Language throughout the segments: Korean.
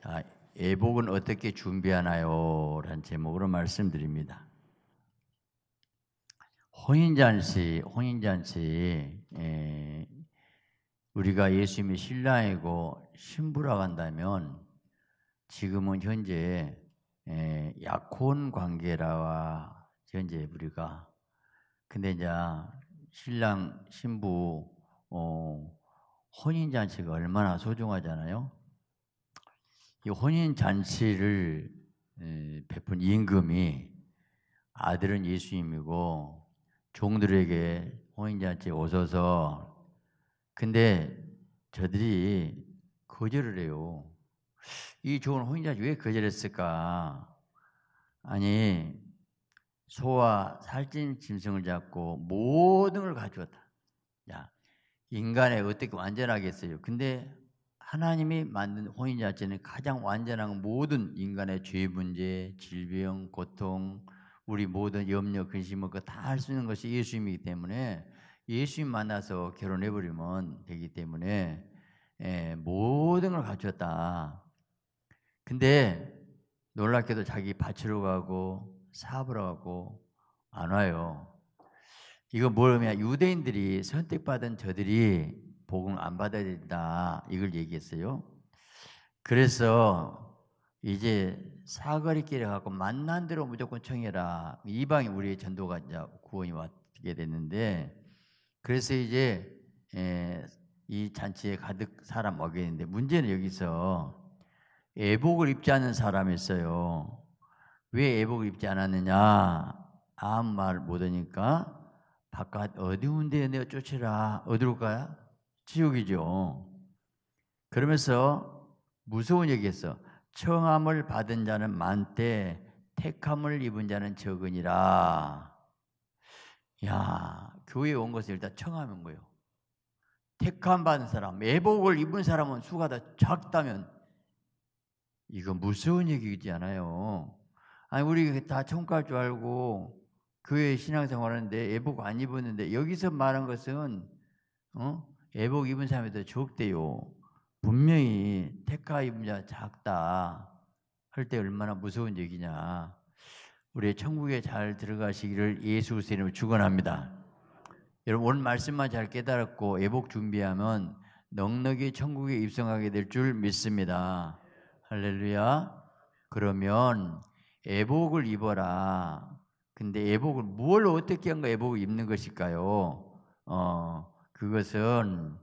자, 아, 예복은 어떻게 준비하나요? 라는 제목으로 말씀드립니다. 혼인잔치, 혼인잔치, 에, 예, 우리가 예수님이 신랑이고 신부라고 한다면 지금은 현재 에, 예, 약혼 관계라와 현재 우리가 근데 이제 신랑 신부 어, 혼인잔치가 얼마나 소중하잖아요. 이 혼인 잔치를 베푼 임금이 아들은 예수님이고 종들에게 혼인 잔치에 오셔서 근데 저들이 거절을 해요. 이 좋은 혼인 잔치 왜 거절했을까? 아니 소와 살찐 짐승을 잡고 모든 걸 가져왔다. 야 인간에 어떻게 완전하겠어요? 근데 하나님이 만든 혼인자체는 가장 완전한 모든 인간의 죄 문제, 질병, 고통, 우리 모든 염려, 근심, 을다할수 뭐 있는 것이 예수님이기 때문에 예수님 만나서 결혼해버리면 되기 때문에 예, 모든 걸 갖췄다. 근데 놀랍게도 자기 바치러 가고 사업으로 가고 안 와요. 이거 뭘 의미야? 유대인들이 선택받은 저들이 복음을 안 받아야 된다 이걸 얘기했어요. 그래서 이제 사거리길에 가고 만난 대로 무조건 청해라. 이방이 우리의 전도가 이제 구원이 왔게 됐는데 그래서 이제 에, 예, 이 잔치에 가득 사람 먹이는데 문제는 여기서 애복을 입지 않은 사람이 있어요. 왜 애복을 입지 않았느냐? 아무 말 못하니까 바깥 어두운 데에 내어 쫓으라. 어디로 가야? 지옥이죠. 그러면서 무서운 얘기했어. 청함을 받은 자는 많되 택함을 입은 자는 적으니라. 야, 교회에 온 것을 일단 청함면 거예요. 택함 받은 사람, 애복을 입은 사람은 수가 다 작다면 이거 무서운 얘기지 않아요. 아니 우리 다 천국 갈줄 알고 교회 신앙생활하는데 애복 안 입었는데 여기서 말한 것은 어? 예복 입은 사람이 더 적대요. 분명히 택하 입은 자 작다 할 때 얼마나 무서운 얘기냐. 우리 천국에 잘 들어가시기를 예수 이름으로 축원합니다. 여러분 오늘 말씀만 잘 깨달았고 예복 준비하면 넉넉히 천국에 입성하게 될 줄 믿습니다. 할렐루야. 그러면 예복을 입어라. 근데 예복을 뭘 어떻게 한가 예복을 입는 것일까요? 어, 그것은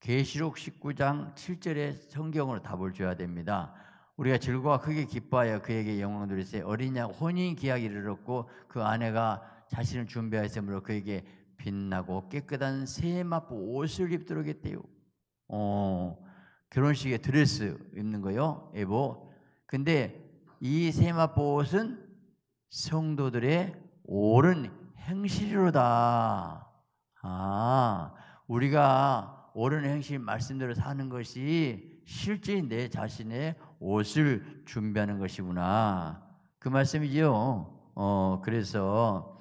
계시록 19장 7절의 성경으로 답을 줘야 됩니다. 우리가 즐거워 크게 기뻐하여 그에게 영광 돌리세 어린 양 혼인 기약이 이르고그 아내가 자신을 준비하였으므로 그에게 빛나고 깨끗한 새마포 옷을 입도록 했대요. 어, 결혼식에 드레스 입는 거요. 예보. 근데 이 새마포 옷은 성도들의 옳은 행실이로다. 아, 우리가 옳은 행실 말씀대로 사는 것이 실제 내 자신의 옷을 준비하는 것이구나. 그 말씀이지요. 어, 그래서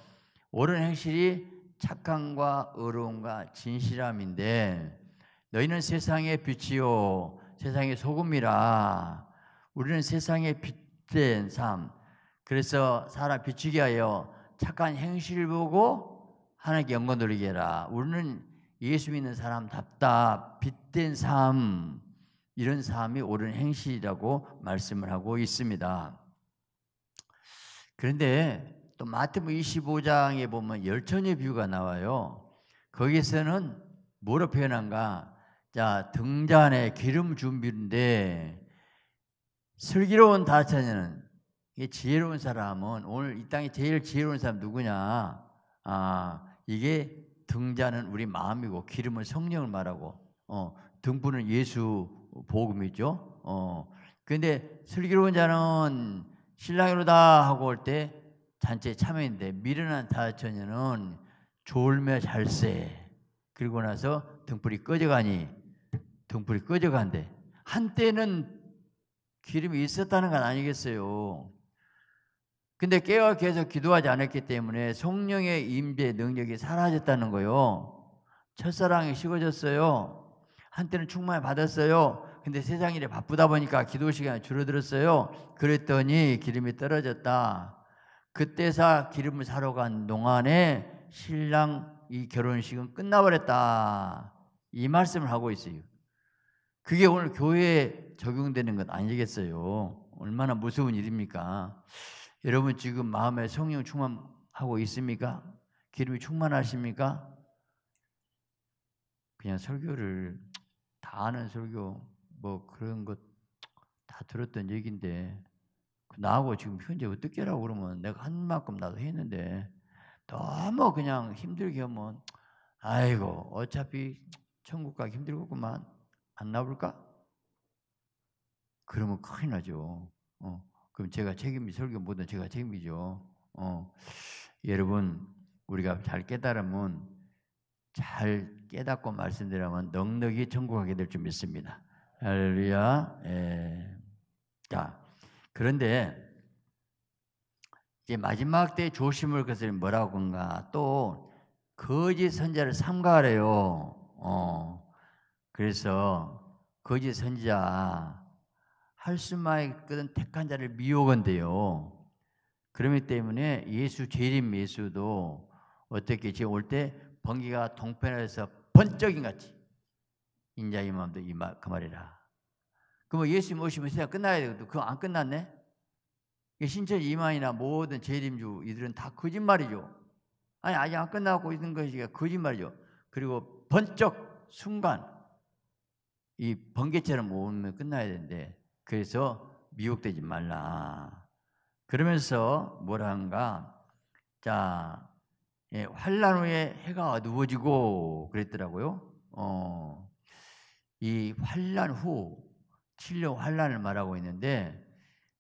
옳은 행실이 착함과 의로움과 진실함인데 너희는 세상의 빛이요 세상의 소금이라 우리는 세상의 빛된 삶 그래서 살아 비추게 하여 착한 행실을 보고 하나님께 영광 돌리게 해라 우리는 예수 믿는 사람답다 빚된삶 이런 삶이 옳은 행실이라고 말씀을 하고 있습니다. 그런데 또 마태복음 25장에 보면 열천의 비유가 나와요. 거기서는 뭐로 표현한가? 자 등잔에 기름 준비인데 슬기로운 다처녀는 지혜로운 사람은 오늘 이 땅에 제일 지혜로운 사람 누구냐? 아 이게 등자는 우리 마음이고 기름은 성령을 말하고 어, 등불은 예수 복음이죠. 어. 근데 슬기로운 자는 신랑이로다 하고 올 때잔치 참여인데 미련한 다처녀는 졸며 잘세. 그리고 나서 등불이 꺼져가니 등불이 꺼져간대. 한때는 기름이 있었다는 건 아니겠어요. 근데 깨어 계속 기도하지 않았기 때문에 성령의 임재 능력이 사라졌다는 거요. 첫사랑이 식어졌어요. 한때는 충만히 받았어요. 근데 세상 일에 바쁘다 보니까 기도 시간이 줄어들었어요. 그랬더니 기름이 떨어졌다. 그때사 기름을 사러 간 동안에 신랑 이 결혼식은 끝나버렸다. 이 말씀을 하고 있어요. 그게 오늘 교회에 적용되는 건 아니겠어요. 얼마나 무서운 일입니까? 여러분 지금 마음에 성령 충만하고 있습니까? 기름이 충만하십니까? 그냥 설교를 다 아는 설교 뭐 그런 것 다 들었던 얘기인데 나하고 지금 현재 어떻게 라고 그러면 내가 한 만큼 나도 했는데 너무 그냥 힘들게 하면 아이고 어차피 천국 가기 힘들겠구만 안 나올까? 그러면 큰일 나죠. 어. 그럼 제가 책임이 설교보다 제가 책임이죠. 어, 여러분 우리가 잘 깨달으면 잘 깨닫고 말씀드리면 넉넉히 천국하게 될 줄 믿습니다. 할렐루야. 예. 자 그런데 이제 마지막 때 조심을 것을 뭐라고 한가 또 거짓 선자를 삼가하래요. 어. 그래서 거짓 선자 할수만 있거든 택한 자를 미혹한대요. 그러기 때문에 예수 재림 예수도 어떻게 지금 올 때 번개가 동편에서 번쩍인 같이 인자 임함도 이마 그 말이라. 그럼 뭐 예수님 오시면 세상 끝나야 되거 그거 안 끝났네. 신체 이만이나 모든 재림주 이들은 다 거짓말이죠. 아니 아직 안 끝나고 있는 것이 거짓말이죠. 그리고 번쩍 순간 이 번개처럼 오면 끝나야 되는데 그래서 미혹되지 말라. 그러면서 뭐라 한가? 자, 예, 환란 후에 해가 어두워지고 그랬더라고요. 어, 이 환란 후 7년 환란을 말하고 있는데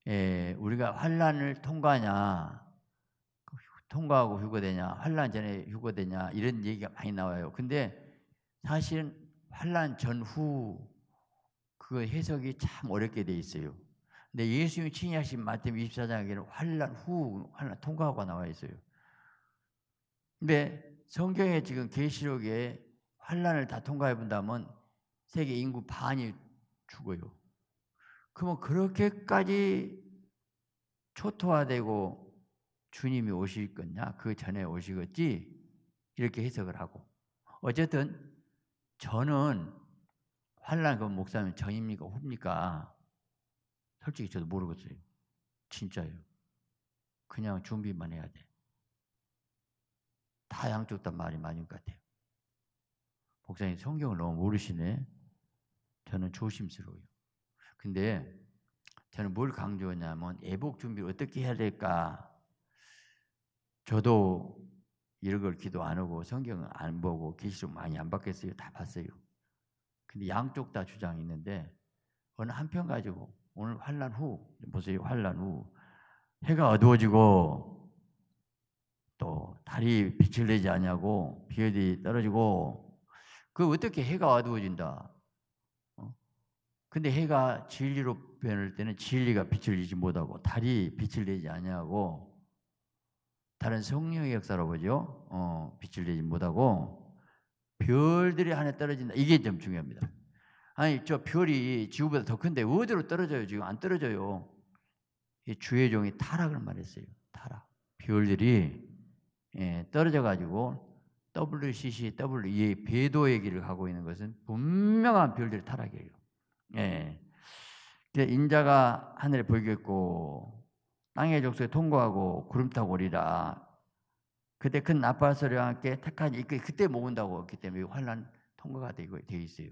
예, 우리가 환란을 통과하냐 통과하고 휴거되냐 환란 전에 휴거되냐 이런 얘기가 많이 나와요. 근데 사실은 환란 전후 그 해석이 참 어렵게 돼 있어요. 근데 예수님이 친히 하신 마태 24장에는 환란 후 환란 통과하고 나와 있어요. 근데 성경에 지금 계시록에 환란을 다 통과해 본다면 세계 인구 반이 죽어요. 그러면 그렇게까지 초토화되고 주님이 오실 거냐? 그 전에 오시겠지? 이렇게 해석을 하고. 어쨌든 저는 한란 그 목사님 정입니까 후입니까? 솔직히 저도 모르겠어요. 진짜요 그냥 준비만 해야 돼. 다 양쪽 다 말이 맞는 것 같아요. 목사님 성경을 너무 모르시네. 저는 조심스러워요. 근데 저는 뭘 강조하냐면 애복 준비를 어떻게 해야 될까? 저도 이런 걸 기도 안 하고 성경 안 보고 계시록 많이 안 받겠어요. 다 봤어요. 근데 양쪽 다 주장이 있는데 어느 한편 가지고 오늘 환란 후 보세요. 환란 후 해가 어두워지고 또 달이 빛을 내지 않냐고 비열이 떨어지고 그 어떻게 해가 어두워진다. 어? 근데 해가 진리로 변할 때는 진리가 빛을 내지 못하고 달이 빛을 내지 않냐고 다른 성령의 역사라고 보죠. 어, 빛을 내지 못하고 별들이 하늘에 떨어진다. 이게 좀 중요합니다. 아니 저 별이 지구보다 더 큰데 어디로 떨어져요? 지금 안 떨어져요. 이 주의 종이 타락을 말했어요. 타락. 별들이 예, 떨어져 가지고 WCC, WEA 배도의 길을 가고 있는 것은 분명한 별들의 타락이에요. 예. 인자가 하늘에 보이겠고 땅의 족속에 통과하고 구름 타고 오리라 그때 큰 나팔 소리와 함께 택한 이 그, 그때 모은다고 했기 때문에 환란 통과가 되고 돼 있어요.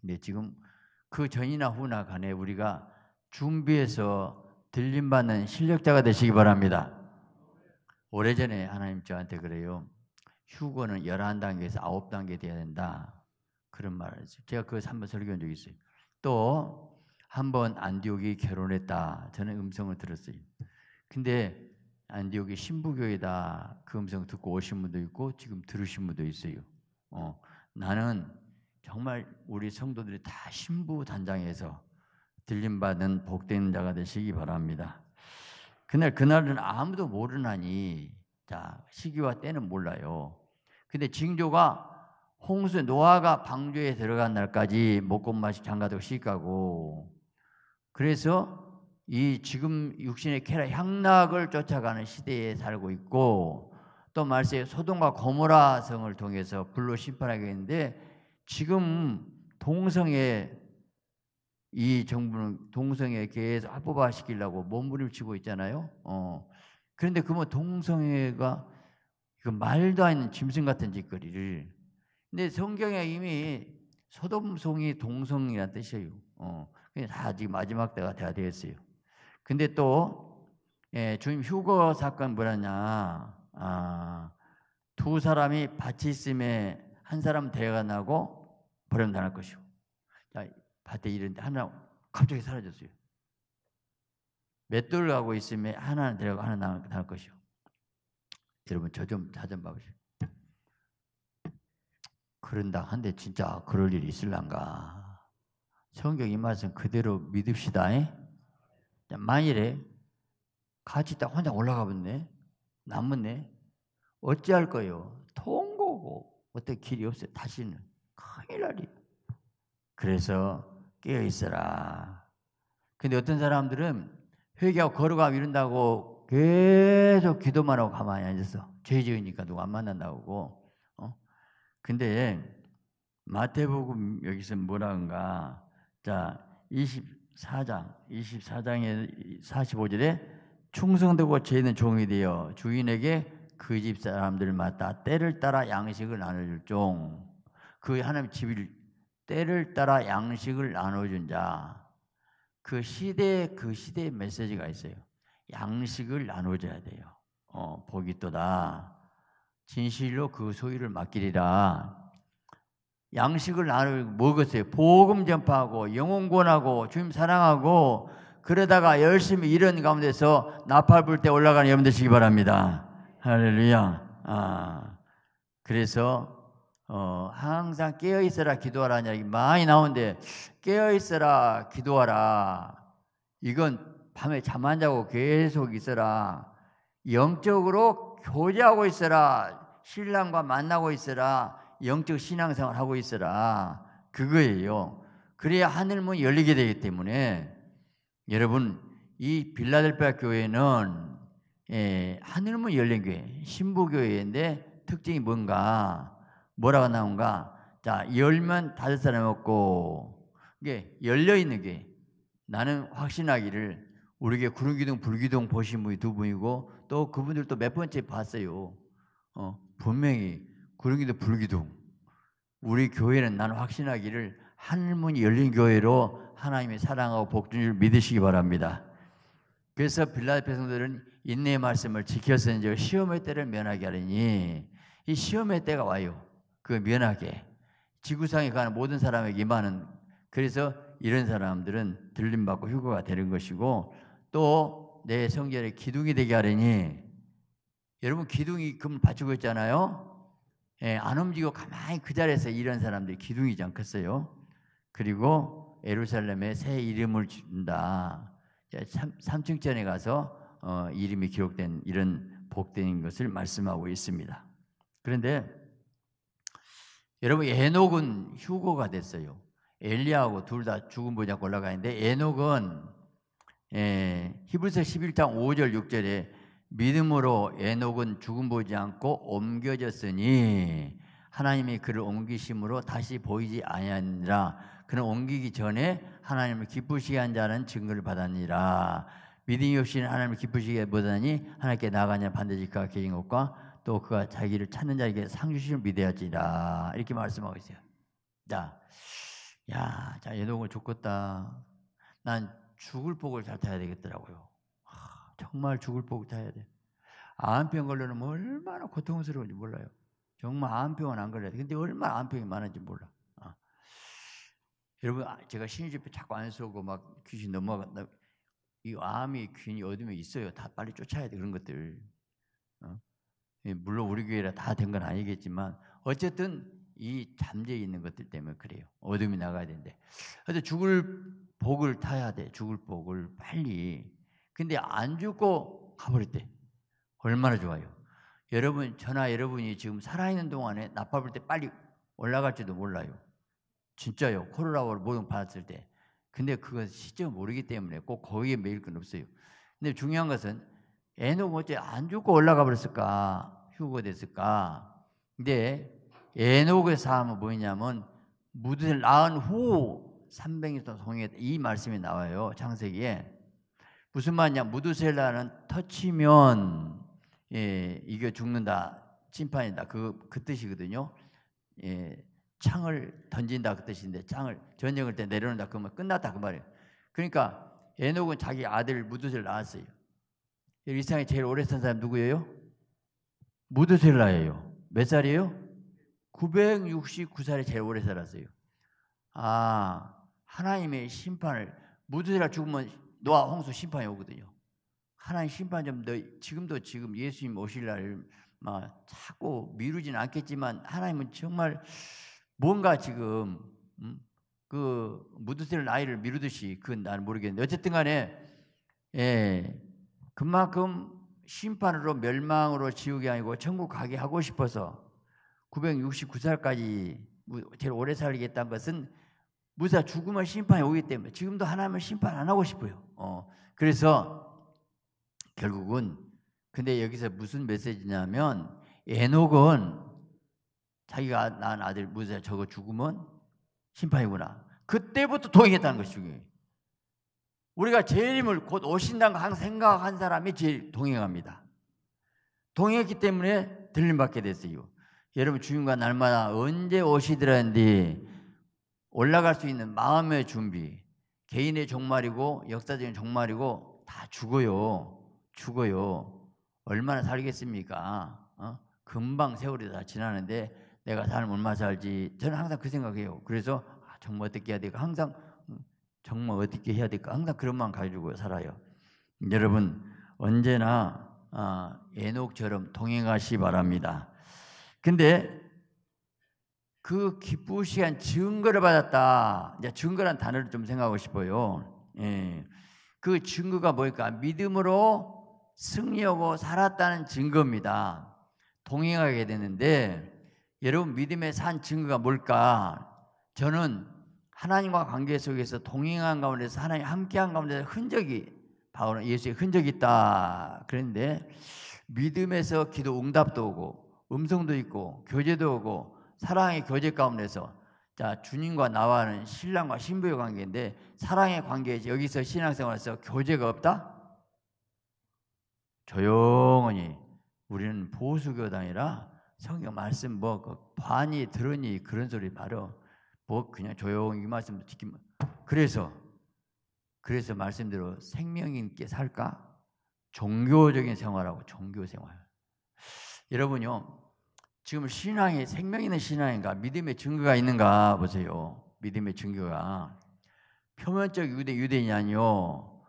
근데 지금 그 전이나 후나 간에 우리가 준비해서 들림받는 실력자가 되시기 바랍니다. 오래전에 하나님 저한테 그래요. 휴거는 11단계에서 9단계 돼야 된다. 그런 말을 했어요. 제가 그것 한번 설교한 적이 있어요. 또 한 번 안디옥이 결혼했다. 저는 음성을 들었어요. 근데 안디옥의 아, 신부교이다그 음성 듣고 오신 분도 있고 지금 들으신 분도 있어요. 어, 나는 정말 우리 성도들이 다 신부 단장에서 들림받은 복된 자가 되시기 바랍니다. 그날 그날은 아무도 모르나니 자 시기와 때는 몰라요. 근데 징조가 홍수 노아가 방주에 들어간 날까지 먹고 마시 장가도 시가고 그래서 이 지금 육신의 쾌락 향락을 쫓아가는 시대에 살고 있고 또말세 소돔과 고모라 성을 통해서 불로 심판하게 했는데 지금 동성애 이 정부는 동성애 계속 합법화 시키려고 몸부림치고 있잖아요. 어. 그런데 그 뭐 동성애가 그 말도 안 짐승 같은 짓거리를. 근데 성경에 이미 소돔성이 동성이라는 뜻이에요. 어. 그냥 다 지금 마지막 때가 다 되었어요. 근데 또 예, 주님 휴거 사건 뭐라냐? 아, 두 사람이 밭이 있음에 한 사람 대가 나고 버림당할 것이오 자, 밭에 이런데 하나 갑자기 사라졌어요. 맷돌 가고 있음에 하나는 데려가 하나 나갈 것이오 여러분 저 좀자전 봐보세요. 그런다 한데 진짜 그럴 일이 있을란가? 성경 이 말씀 그대로 믿읍시다. 에? 만일에 같이 딱 혼자 올라가 봤네. 남았네. 어찌할 거요? 통고고. 어떻게 길이 없어요. 다시는. 큰일 날이 그래서 깨어 있어라. 근데 어떤 사람들은 회개하고 걸어가고 이런다고 계속 기도만 하고 가만히 앉아서 죄 지으니까 누구 안 만난다고 고 어? 근데 마태복음 여기서 뭐라는가. 자, 20, 4장 24장의 45절에 충성되고 죄는 종이 되어 주인에게 그 집 사람들마다 때를 따라 양식을 나눠줄 종그 하나님 집을 때를 따라 양식을 나눠준 자그 시대에 그 시대의 그 메시지가 있어요 양식을 나눠줘야 돼요 어, 복이 또다 진실로 그 소유를 맡기리라 양식을 나누고 먹었어요. 복음 전파하고 영혼 권하고 주님 사랑하고 그러다가 열심히 이런 가운데서 나팔 불 때 올라가는 여러분 되시기 바랍니다. 할렐루야. 아, 그래서 어, 항상 깨어 있어라 기도하라 이야기 많이 나오는데 깨어 있어라 기도하라 이건 밤에 잠 안 자고 계속 있어라 영적으로 교제하고 있어라 신랑과 만나고 있어라 영적 신앙생활 하고 있어라. 그거예요. 그래야 하늘문 열리게 되기 때문에 여러분 이 빌라델피아 교회는 예, 하늘문 열린 교회, 신부교회인데 특징이 뭔가 뭐라고 나온가? 자 열면 다섯 사람 먹고 이게 열려 있는 게 나는 확신하기를 우리게 구름기둥, 불기둥 보신 분이 두 분이고 또 그분들도 몇 번째 봤어요. 어, 분명히 그런 기도 불기둥. 우리 교회는 난 확신하기를 하늘문이 열린 교회로 하나님의 사랑하고 복주를 믿으시기 바랍니다. 그래서 빌라 의 백성들은 인내의 말씀을 지켰으니 시험의 때를 면하게 하리니 이 시험의 때가 와요. 그 면하게 지구상에 가는 모든 사람에게 임은 그래서 이런 사람들은 들림받고 휴거가 되는 것이고 또 내성결의 기둥이 되게 하리니 여러분 기둥이 금 받치고 있잖아요. 예, 안 움직이고 가만히 그 자리에서 이런 사람들이 기둥이지 않겠어요? 그리고 예루살렘에 새 이름을 준다. 3, 층전에 가서 어, 이름이 기록된 이런 복된 것을 말씀하고 있습니다. 그런데 여러분 에녹은 휴고가 됐어요. 엘리하고 둘 다 죽은 보자 올라가는데 에녹은 예, 히브리서 11장 5절 6절에 믿음으로 에녹은 죽음 보지 않고 옮겨졌으니 하나님이 그를 옮기심으로 다시 보이지 아니하니라 그는 옮기기 전에 하나님을 기쁘시게 한 자는 증거를 받았니라 믿음이 없이는 하나님을 기쁘시게 보다니 하나님께 나가냐 반드시 그가 계신 것과 또 그가 자기를 찾는 자에게 상 주심을 믿어야지라 이렇게 말씀하고 있어요 자, 야, 자, 예동을 죽겠다 난 죽을 복을 잘 타야 되겠더라고요 정말 죽을 복 타야 돼. 암병 걸려면 얼마나 고통스러운지 몰라요. 정말 암병은 안 걸려요. 근데 얼마나 암병이 많은지 몰라. 어. 여러분, 아, 제가 신유집회 자꾸 안 쏘고 막 귀신 넘어간다. 이 암이 귀신이 어둠에 있어요. 다 빨리 쫓아야 돼. 그런 것들. 어? 예, 물론 우리 교회라 다 된 건 아니겠지만 어쨌든 이 잠재 있는 것들 때문에 그래요. 어둠이 나가야 되는데. 그래서 죽을 복을 타야 돼. 죽을 복을 빨리 근데 안 죽고 가버릴 때 얼마나 좋아요. 여러분, 저나 여러분이 지금 살아있는 동안에 나빠볼 때 빨리 올라갈지도 몰라요. 진짜요. 코로나를 모든 받았을 때. 근데 그건 진짜 모르기 때문에 꼭 거기에 매일 건 없어요. 근데 중요한 것은 에녹 어째 안 죽고 올라가 버렸을까? 휴거 됐을까? 근데 에녹의 사 삶은 뭐냐면 무드를 낳은 후 300년 동안 성행했다. 이 말씀이 나와요. 창세기에. 무슨 말이냐? 무드셀라는 터치면 예, 이게 죽는다. 심판이다. 그, 그 뜻이거든요. 예, 창을 던진다 그 뜻인데 창을 전쟁을 때 내려놓는다 그러면 끝났다 그 말이에요. 그러니까 에녹은 자기 아들 무드셀 낳았어요. 이상에 제일 오래 산 사람 누구예요? 무드셀라예요. 몇 살이에요? 969살에 제일 오래 살았어요. 아 하나님의 심판을 무드셀라 죽으면 노아 홍수 심판이 오거든요. 하나님 심판 좀 너, 지금도 지금 예수님 오실 날 막 자꾸 미루진 않겠지만 하나님은 정말 뭔가 지금 음, 그 무드셀 아이를 미루듯이 그건 난 모르겠는데 어쨌든 간에 예 그만큼 심판으로 멸망으로 지옥이 아니고 천국 가게 하고 싶어서 969살까지 제일 오래 살겠다는 것은 무사 죽음의 심판이 오기 때문에 지금도 하나님을 심판 안 하고 싶어요. 어. 그래서 결국은 근데 여기서 무슨 메시지냐면 에녹은 자기가 낳은 아들 무사 저거 죽으면 심판이구나. 그때부터 동의했다는 것이 중 우리가 죄림을 곧 오신다고 항상 생각한 사람이 제일 동행합니다. 동행했기 때문에 들림받게 됐어요. 여러분 주님과 날마다 언제 오시더라는데 올라갈 수 있는 마음의 준비, 개인의 종말이고 역사적인 종말이고 다 죽어요. 죽어요. 얼마나 살겠습니까? 어? 금방 세월이 다 지나는데 내가 삶 얼마 살지? 저는 항상 그 생각해요. 그래서 아, 정말 어떻게 해야 될까? 항상 음, 정말 어떻게 해야 될까? 항상 그런 마음 가지고 살아요. 여러분 언제나 아, 에녹처럼 동행하시 바랍니다. 근데 그 기쁘시한 증거를 받았다. 이제 증거란 단어를 좀 생각하고 싶어요. 예. 그 증거가 뭘까? 믿음으로 승리하고 살았다는 증거입니다. 동행하게 되는데 여러분 믿음에 산 증거가 뭘까? 저는 하나님과 관계 속에서 동행한 가운데서 하나님 함께한 가운데서 흔적이 바울은 예수의 흔적이 있다. 그런데 믿음에서 기도 응답도 오고 음성도 있고 교제도 오고 사랑의 교제 가운데서 자 주님과 나와는 신랑과 신부의 관계인데 사랑의 관계에 서 여기서 신앙생활에서 교제가 없다? 조용히 우리는 보수교단이라 성경 말씀 뭐 그 반이 들으니 그런 소리 바로 뭐 그냥 조용히 이 말씀도 듣기만 그래서 그래서 말씀대로 생명 있게 살까 종교적인 생활하고 종교 생활 여러분요 지금 신앙이 생명 있는 신앙인가 믿음의 증거가 있는가 보세요. 믿음의 증거가 표면적 유대 유대인이 아니요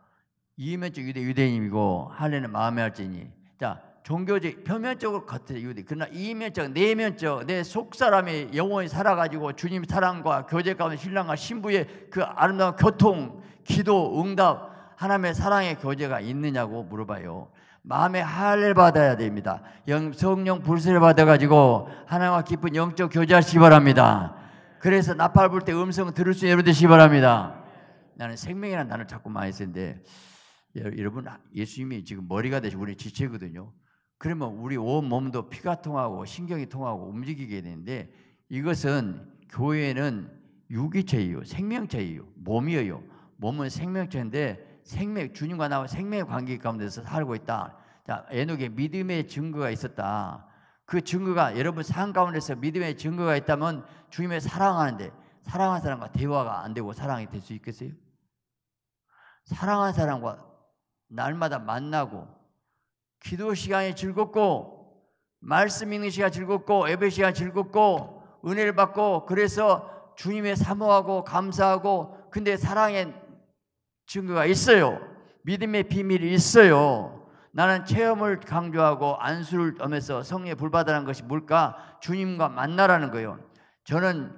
이면적 유대 유대인이고 할례는 마음의 할지니 자 종교적 표면적으로 겉의 유대 그러나 이면적 내면적 내속 사람이 영원히 살아가지고 주님 사랑과 교제 가운데 신랑과 신부의 그 아름다운 교통 기도 응답 하나님의 사랑의 교제가 있느냐고 물어봐요. 마음의 할례 받아야 됩니다. 영, 성령 불세를 받아가지고 하나님과 깊은 영적 교제하시 바랍니다. 그래서 나팔 불 때 음성 들을 수 있는 되시기 바랍니다. 나는 생명이라는 단어를 자꾸 많이 쓰는데 여러분 예수님이 지금 머리가 되시 우리 지체거든요. 그러면 우리 온 몸도 피가 통하고 신경이 통하고 움직이게 되는데 이것은 교회는 유기체이요 생명체이요 몸이에요. 몸은 생명체인데 생명 주님과 나와 생명의 관계 가운데서 살고 있다. 자, 에녹의 믿음의 증거가 있었다. 그 증거가 여러분 삶 가운데서 믿음의 증거가 있다면 주님의 사랑하는데 사랑하는 사람과 대화가 안 되고 사랑이 될 수 있겠어요? 사랑하는 사람과 날마다 만나고 기도 시간이 즐겁고 말씀 읽는 시간 즐겁고 예배 시간 즐겁고 은혜를 받고 그래서 주님의 사모하고 감사하고 근데 사랑의 증거가 있어요. 믿음의 비밀이 있어요. 나는 체험을 강조하고 안수를 넘어서성에불받으는 것이 뭘까? 주님과 만나라는 거예요. 저는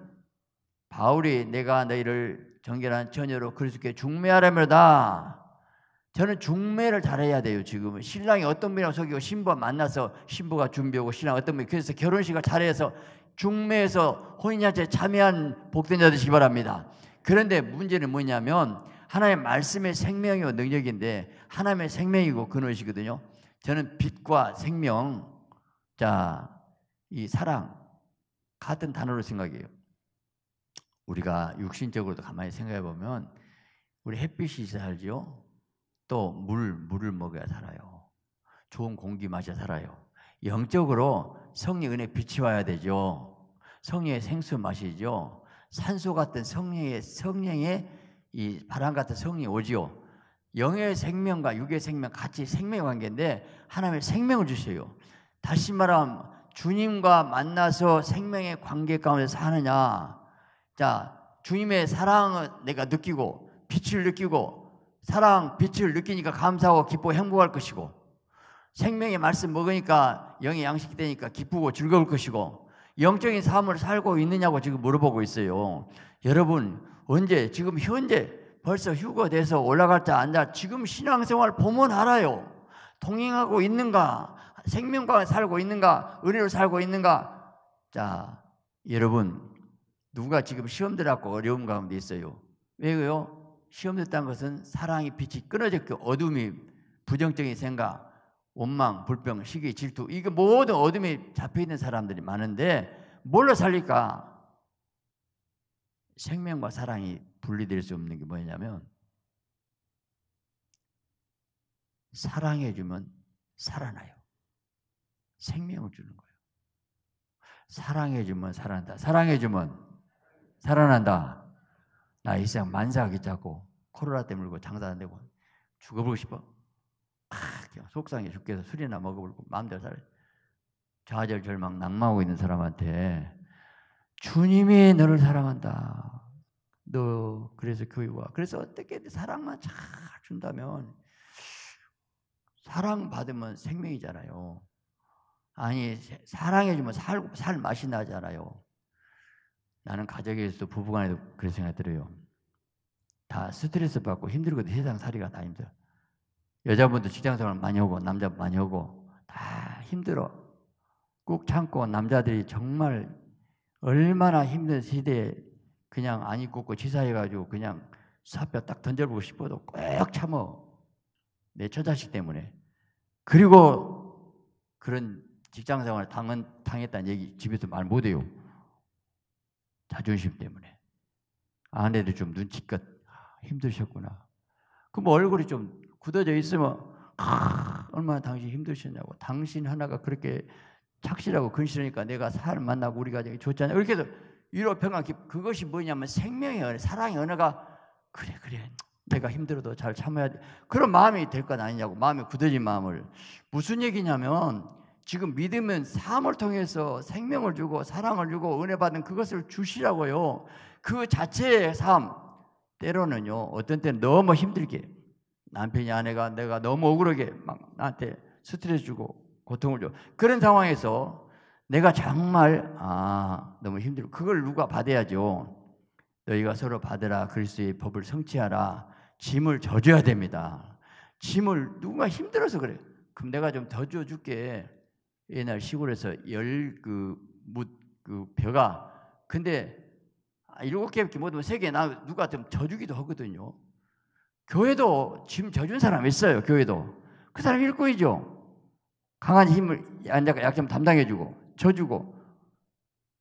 바울이 내가 너희를 정결한 처녀로 그리스도께 중매하라며다. 저는 중매를 잘해야 돼요. 지금은 신랑이 어떤 분이랑 속이고 신부와 만나서 신부가 준비하고 신랑 어떤 분이 그래서 결혼식을 잘해서 중매에서 혼인잔치 참여한 복된 자 되시기 바랍니다. 그런데 문제는 뭐냐면 하나의 말씀의 생명이고 능력인데 하나님의 생명이고 근원이시거든요. 저는 빛과 생명, 자, 이 사랑 같은 단어로 생각해요. 우리가 육신적으로도 가만히 생각해 보면 우리 햇빛이 있어야 살지요. 또 물, 물을 먹어야 살아요. 좋은 공기 마셔 살아요. 영적으로 성령 은혜 빛이 와야 되죠. 성령의 생수 마시죠. 산소 같은 성령의 성령의 이 바람 같은 성이 오지요. 영의 생명과 육의 생명 같이 생명 관계인데 하나님의 생명을 주세요. 다시 말하면 주님과 만나서 생명의 관계 가운데 서하느냐 자, 주님의 사랑을 내가 느끼고 빛을 느끼고 사랑 빛을 느끼니까 감사하고 기뻐 행복할 것이고 생명의 말씀 먹으니까 영의 양식이 되니까 기쁘고 즐거울 것이고 영적인 삶을 살고 있느냐고 지금 물어보고 있어요. 여러분 언제 지금 현재 벌써 휴가돼서 올라갔다 앉아 지금 신앙생활 보면 알아요. 동행하고 있는가? 생명과 살고 있는가? 은혜로 살고 있는가? 자, 여러분 누가 지금 시험 들었고 어려움 가운데 있어요. 왜요? 시험 됐다는 것은 사랑의 빛이 끊어졌고 어둠이 부정적인 생각, 원망, 불평, 시기, 질투 이게 모든 어둠에 잡혀 있는 사람들이 많은데 뭘로 살릴까? 생명과 사랑이 분리될 수 없는 게 뭐냐면 사랑해 주면 살아나요. 생명을 주는 거예요. 사랑해 주면 살아난다. 사랑해 주면 살아난다. 나 일상 만사가 귀찮고 코로나 때문에 울고 장사 안 되고 죽어보고 싶어. 아, 속상해 죽겠어. 술이나 먹어보고 마음대로 살아. 좌절, 절망, 낙마하고 있는 사람한테 주님이 너를 사랑한다. 너 그래서 교회 와. 그래서 어떻게 사랑만 잘 준다면 사랑 받으면 생명이잖아요. 아니 사랑해주면 살, 살 맛이 나잖아요. 나는 가정에서도 부부간에도 그런 생각 들어요. 다 스트레스 받고 힘들거든 세상 살이가 다 힘들어. 여자분도 직장생활 많이 하고 남자 많이 하고 다 힘들어. 꾹 참고 남자들이 정말 얼마나 힘든 시대에 그냥 안 입고 고 치사해가지고 그냥 사표 딱 던져보고 싶어도 꼭 참어. 내 처자식 때문에. 그리고 그런 직장 생활을 당은 당했다는 얘기 집에서 말 못해요. 자존심 때문에. 아내도 좀 눈치껏 아, 힘드셨구나. 그럼 뭐 얼굴이 좀 굳어져 있으면 아, 얼마나 당신 힘드셨냐고. 당신 하나가 그렇게 착실하고 근실하니까 내가 사람 만나고 우리 가정이 좋잖아요. 이렇게 해서 위로 평강 그것이 뭐냐면 생명의 언어, 사랑의 언어가 그래 그래 내가 힘들어도 잘 참아야 돼. 그런 마음이 될건 아니냐고 마음이 굳어진 마음을 무슨 얘기냐면 지금 믿음은 삶을 통해서 생명을 주고 사랑을 주고 은혜 받은 그것을 주시라고요. 그 자체의 삶 때로는요 어떤 때는 너무 힘들게 남편이 아내가 내가 너무 억울하게 막 나한테 스트레스 주고 고통을 줘. 그런 상황에서 내가 정말 아 너무 힘들고 그걸 누가 받아야죠. 너희가 서로 받으라 그리스도의 법을 성취하라 짐을 져줘야 됩니다. 짐을 누가 힘들어서 그래. 그럼 내가 좀더 줘줄게. 옛날 시골에서 열그묻그 그 벼가 근데 일곱 개밖에 못 하면 세 개 나 누가 좀 져주기도 하거든요. 교회도 짐 져준 사람 있어요. 교회도 그 사람 일꾼이죠. 강한 힘을 약점, 담당해주고 져주고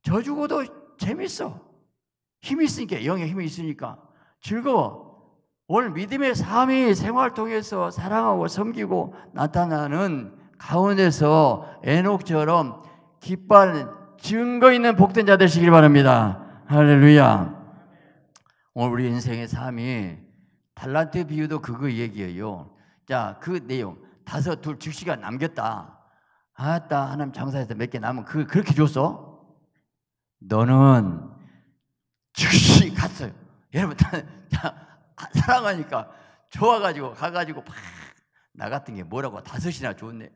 져주고도 재밌어. 힘이 있으니까 영의 힘이 있으니까 즐거워. 오늘 믿음의 삶이 생활 통해서 사랑하고 섬기고 나타나는 가운데서 에녹처럼 깃발 증거 있는 복된 자 되시길 바랍니다. 할렐루야. 오늘 우리 인생의 삶이 달란트 비유도 그거 얘기예요. 자, 그 내용. 다섯, 둘, 줄 시간 남겼다. 아따, 하나님 장사해서 몇 개 남은 그 그렇게 줬어? 너는 즉시 갔어요. 여러분, 다, 사랑하니까 좋아가지고 가가지고 팍. 나 같은 게 뭐라고 다섯이나 줬네.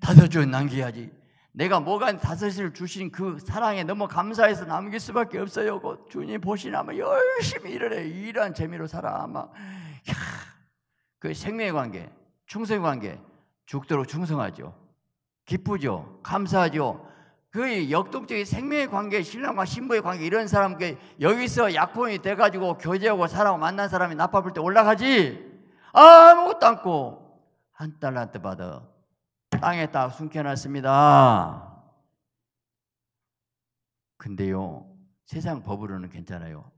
다섯 줄 남겨야지. 내가 뭐가 다섯을 주신 그 사랑에 너무 감사해서 남길 수밖에 없어요. 곧 주님 보시나면 열심히 일을 해. 일한 재미로 살아. 아마 그 생명의 관계. 충성 관계 죽도록 충성하죠. 기쁘죠. 감사하죠. 그 역동적인 생명의 관계, 신랑과 신부의 관계 이런 사람께 여기서 약혼이 돼가지고 교제하고 사랑하고 만난 사람이 나빠볼 때 올라가지 아무것도 않고 한 달란트 받아 땅에 딱 숨겨놨습니다. 근데요 세상 법으로는 괜찮아요.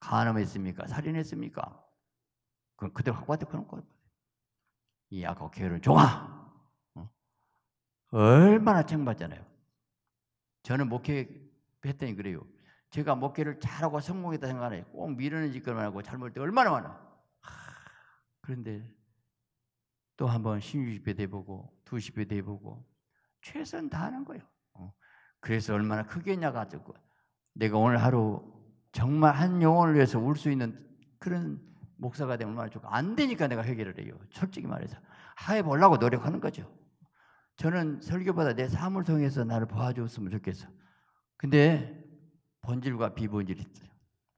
간음했습니까? 살인했습니까? 그럼 그대로 갖고 왔다 그런 거예요. 이 아까 교회를 좋아 얼마나 책받잖아요 저는 목회 했더니 그래요. 제가 목회를 잘하고 성공했다 생각하네. 꼭미루는 짓거만 하고 잘못할 때 얼마나 많아. 하, 그런데 또 한번 신유집회 돼보고 두십회 돼보고 최선 다하는 거예요. 어. 그래서 얼마나 크게했냐가 지고 내가 오늘 하루 정말 한 영혼을 위해서 울 수 있는 그런 목사가 되면 얼마나 안 되니까 내가 회개를 해요. 솔직히 말해서 해보려고 노력하는 거죠. 저는 설교보다 내 삶을 통해서 나를 봐줬으면 좋겠어. 근데 본질과 비본질이 있어요.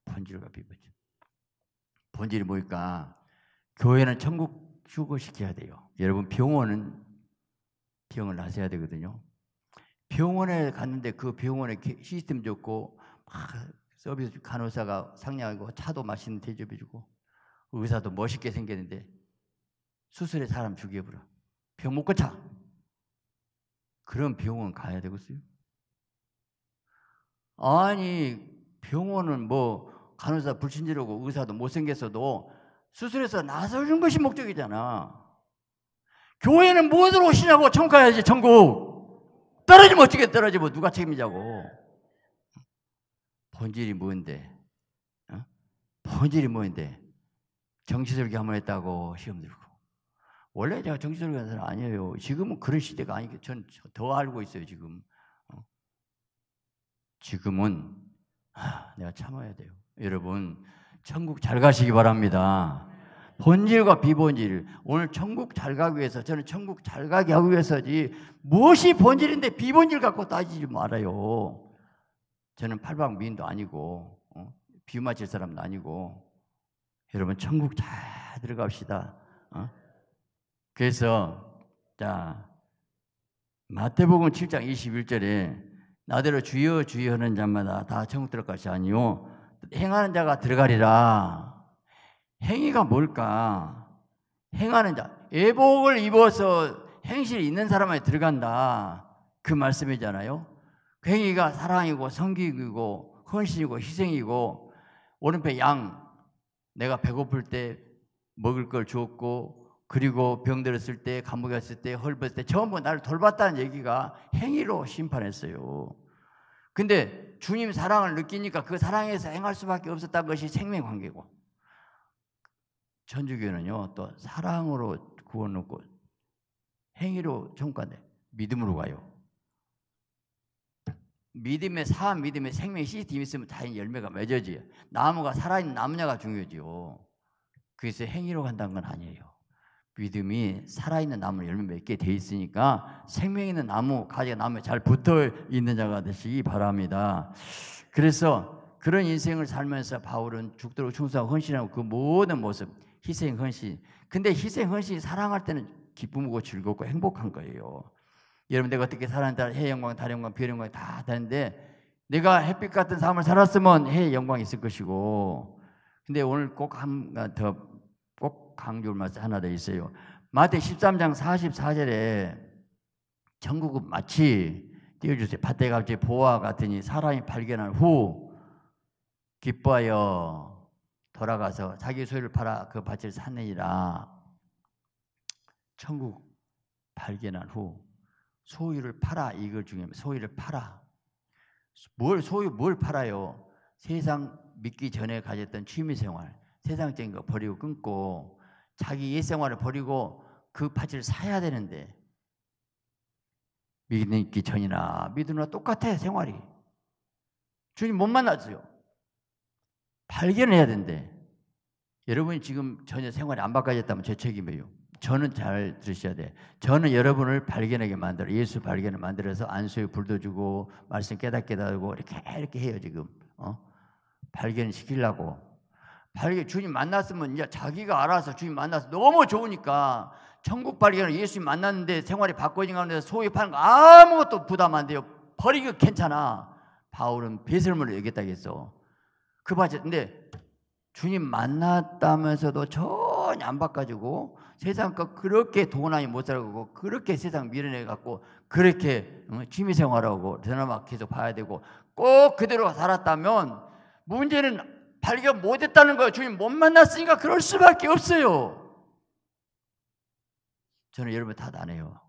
본질과 비본질. 본질이 뭘까? 교회는 천국 휴거시켜야 돼요. 여러분 병원은 병을 나서야 되거든요. 병원에 갔는데 그 병원에 시스템 좋고 막 서비스 간호사가 상냥하고 차도 맛있는 대접해주고 의사도 멋있게 생겼는데 수술에 사람 죽여버려. 병못 고쳐. 그런 병원 가야 되겠어요? 아니 병원은 뭐 간호사 불친절하고 의사도 못생겼어도 수술에서 나서는 것이 목적이잖아. 교회는 무엇으로 오시냐고 청국해야지 천국. 떨어지면 어떻게 떨어지면 뭐 누가 책임이자고. 본질이 뭔데? 어? 본질이 뭔데? 정치설교 한번 했다고 시험 들고. 원래 제가 정치설교하는 사람 아니에요. 지금은 그런 시대가 아니고 저는 더 알고 있어요, 지금. 어? 지금은 아, 내가 참아야 돼요. 여러분, 천국 잘 가시기 바랍니다. 본질과 비본질. 오늘 천국 잘 가기 위해서 저는 천국 잘 가게 하기 위해서지 무엇이 본질인데 비본질 갖고 따지지 말아요. 저는 팔방 미인도 아니고 어? 비유 맞힐 사람도 아니고 여러분 천국 잘 들어갑시다. 어? 그래서 자 마태복음 7장 21절에 나대로 주여 주여 하는 자마다 다 천국 들어갈 것이 아니요 행하는 자가 들어가리라. 행위가 뭘까? 행하는 자 예복을 입어서 행실 있는 사람에 들어간다. 그 말씀이잖아요. 그 행위가 사랑이고 성기이고 헌신이고 희생이고 오른편 양 내가 배고플 때 먹을 걸 주었고 그리고 병들었을 때 감옥에 갔을 때 헐벗을 때 전부 나를 돌봤다는 얘기가 행위로 심판했어요. 근데 주님 사랑을 느끼니까 그 사랑에서 행할 수밖에 없었다는 것이 생명 관계고 천주교는요 또 사랑으로 구원 놓고 행위로 전가돼 믿음으로 가요. 믿음의 사 믿음의 생명의 시스템이 있으면 당연히 열매가 맺어지요. 나무가 살아있는 나무냐가 중요하지요. 그래서 행위로 간다는 건 아니에요. 믿음이 살아있는 나무 열매 맺게 돼 있으니까 생명 있는 나무, 가지가 나무에 잘 붙어 있는 자가 되시기 바랍니다. 그래서 그런 인생을 살면서 바울은 죽도록 충성하고 헌신하고 그 모든 모습, 희생, 헌신. 근데 희생, 헌신 사랑할 때는 기쁨이고 즐겁고 행복한 거예요. 여러분 내가 어떻게 살았는지 해 영광, 달 영광, 별 영광 다다는데 내가 햇빛 같은 삶을 살았으면 해영광 있을 것이고 근데 오늘 꼭 한 더꼭 아, 강조할 말씀 하나 더 있어요. 마태 13장 44절에 천국은 마치 띄워주세요. 밭에 갑자 보화 같으니 사람이 발견한 후 기뻐하여 돌아가서 자기 소유를 팔아 그 밭을 사느니라. 천국 발견한 후 소유를 팔아 이걸 중요합 소유를 팔아. 뭘 소유 뭘 팔아요? 세상 믿기 전에 가졌던 취미 생활, 세상적인 거 버리고 끊고 자기 옛생활을 버리고 그바지를 사야 되는데 믿기 전이나 믿으나 똑같아 요 생활이. 주님 못 만났어요. 발견해야 된대. 여러분이 지금 전혀 생활이 안 바꿔졌다면 제 책임이에요. 저는 잘 들으셔야 돼. 저는 여러분을 발견하게 만들어 예수 발견을 만들어서 안수에 불도 주고 말씀 깨닫게 하고 이렇게 이렇게 해요 지금. 어? 발견시키려고. 발견 주님 만났으면 이제 자기가 알아서 주님 만나서 너무 좋으니까 천국 발견을 예수 만났는데 생활이 바꿔진 가운데 소유하는 거 아무것도 부담 안 돼요. 버리고 괜찮아. 바울은 배설물을 얘기했다 했어. 그 바지 근데 주님 만났다면서도 전혀 안 바꿔주고 세상 과 그, 그렇게 돈아니 못 살고 그렇게 세상 밀어내 갖고 그렇게 어, 취미 생활하고 드라마 계속 봐야 되고 꼭 그대로 살았다면 문제는 발견 못했다는 거예요. 주님 못 만났으니까 그럴 수밖에 없어요. 저는 여러분 다안 해요.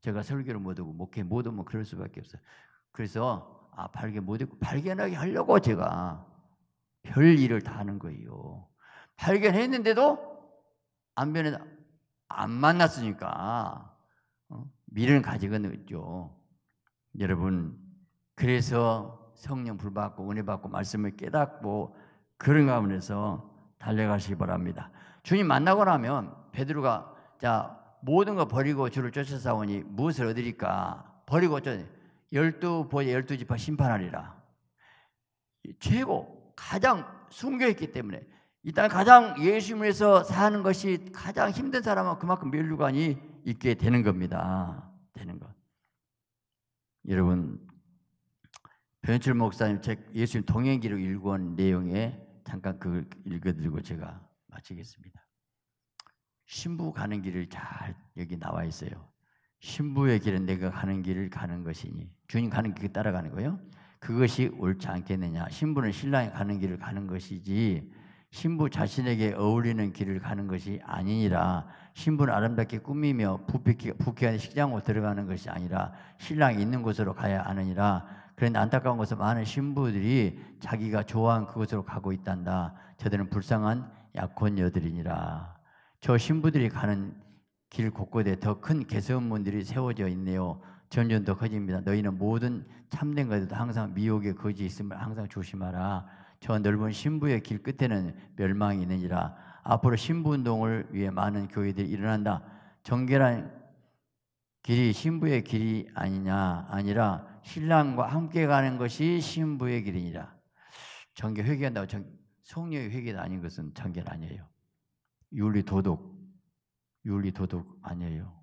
제가 설교를 못하고 목회 못하면 그럴 수밖에 없어요. 그래서 아 발견 못했고 발견하게 하려고 제가 별 일을 다 하는 거예요. 발견했는데도 안 변해 안 만났으니까 어, 미련을 가지고는 있죠. 여러분 그래서 성령 불 받고 은혜 받고 말씀을 깨닫고 그런 가운데서 달려가시기 바랍니다. 주님 만나고 나면 베드로가 자 모든 거 버리고 주를 쫓아사오니 무엇을 얻으리까 버리고 쫓아 열두 보제 열두 지파 심판하리라 최고 가장 순교했기 때문에 이땅 가장 예수님해서 사는 것이 가장 힘든 사람은 그만큼 멸류관이 있게 되는 겁니다. 되는 것. 여러분 변철 목사님 책 예수님 동행기록 일권 내용에 잠깐 그 읽어드리고 제가 마치겠습니다. 신부 가는 길을 잘 여기 나와 있어요. 신부의 길은 내가 가는 길을 가는 것이니 주님 가는 길 따라가는 거예요. 그것이 옳지 않겠느냐. 신부는 신랑이 가는 길을 가는 것이지 신부 자신에게 어울리는 길을 가는 것이 아니니라 신부는 아름답게 꾸미며 부귀한 식장으로 들어가는 것이 아니라 신랑이 있는 곳으로 가야 하느니라 그런 안타까운 것은 많은 신부들이 자기가 좋아한 그곳으로 가고 있단다 저들은 불쌍한 약혼녀들이니라 저 신부들이 가는 길 곳곳에 더 큰 개선문들이 세워져 있네요 점점 더 커집니다 너희는 모든 참된 것에도 항상 미혹의 거지 있음을 항상 조심하라 저 넓은 신부의 길 끝에는 멸망이 있느니라. 앞으로 신부 운동을 위해 많은 교회들이 일어난다. 정결한 길이 신부의 길이 아니냐 아니라 신랑과 함께 가는 것이 신부의 길이니라. 정계 회개한다고 정, 성녀의 회개가 아닌 것은 정결 아니에요. 윤리 도덕, 윤리 도덕 아니에요.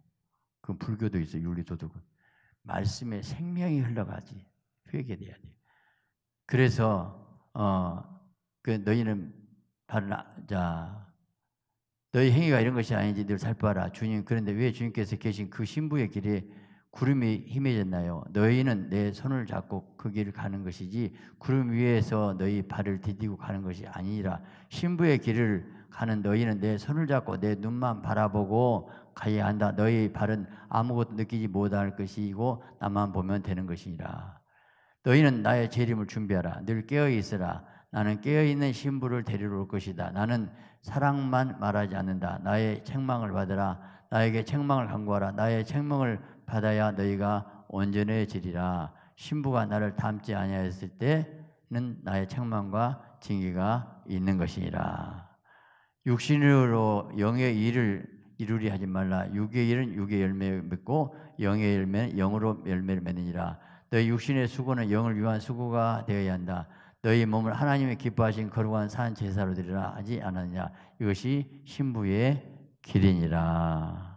그 불교도 있어 윤리 도덕은 말씀에 생명이 흘러가지 회개돼야 돼. 그래서 어, 그 너희는 바른 자 너희 행위가 이런 것이 아닌지 늘 살펴라 주님 그런데 왜 주님께서 계신 그 신부의 길에 구름이 힘해졌나요? 너희는 내 손을 잡고 그 길을 가는 것이지 구름 위에서 너희 발을 디디고 가는 것이 아니라 신부의 길을 가는 너희는 내 손을 잡고 내 눈만 바라보고 가야 한다. 너희 발은 아무것도 느끼지 못할 것이고 나만 보면 되는 것이니라. 너희는 나의 재림을 준비하라. 늘 깨어 있으라. 나는 깨어 있는 신부를 데리러 올 것이다. 나는 사랑만 말하지 않는다. 나의 책망을 받으라. 나에게 책망을 간구하라. 나의 책망을 받아야 너희가 온전해지리라. 신부가 나를 닮지 아니하였을 때는 나의 책망과 징계가 있는 것이니라. 육신으로 영의 일을 이루리 하지 말라. 육의 일은 육의 열매 를 맺고 영의 열매는 영으로 열매를 맺느니라. 너희 육신의 수고는 영을 위한 수고가 되어야 한다. 너희 몸을 하나님의 기뻐하신 거룩한 산 제사로 드리라 하지 않았냐. 이것이 신부의 길이니라.